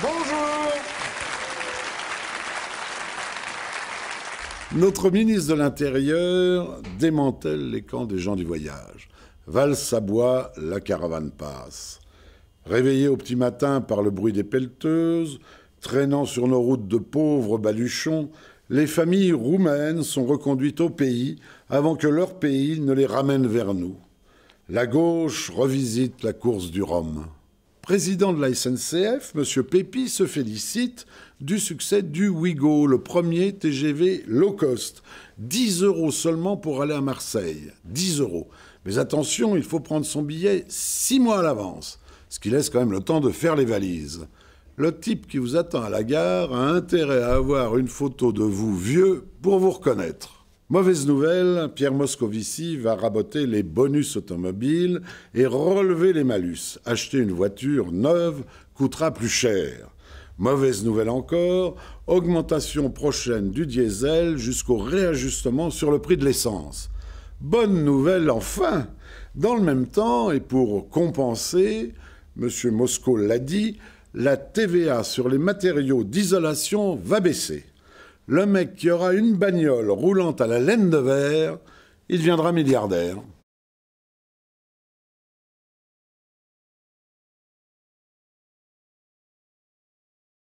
Bonjour. Notre ministre de l'Intérieur démantèle les camps des gens du voyage. val à la caravane passe. Réveillés au petit matin par le bruit des pelleteuses, traînant sur nos routes de pauvres baluchons, les familles roumaines sont reconduites au pays avant que leur pays ne les ramène vers nous. La gauche revisite la course du Rhum président de la SNCF, M. Pépi, se félicite du succès du Wigo, le premier TGV low cost. 10 euros seulement pour aller à Marseille. 10 euros. Mais attention, il faut prendre son billet 6 mois à l'avance, ce qui laisse quand même le temps de faire les valises. Le type qui vous attend à la gare a intérêt à avoir une photo de vous vieux pour vous reconnaître. Mauvaise nouvelle, Pierre Moscovici va raboter les bonus automobiles et relever les malus. Acheter une voiture neuve coûtera plus cher. Mauvaise nouvelle encore, augmentation prochaine du diesel jusqu'au réajustement sur le prix de l'essence. Bonne nouvelle enfin Dans le même temps, et pour compenser, M. Moscou l'a dit, la TVA sur les matériaux d'isolation va baisser le mec qui aura une bagnole roulante à la laine de verre, il deviendra milliardaire.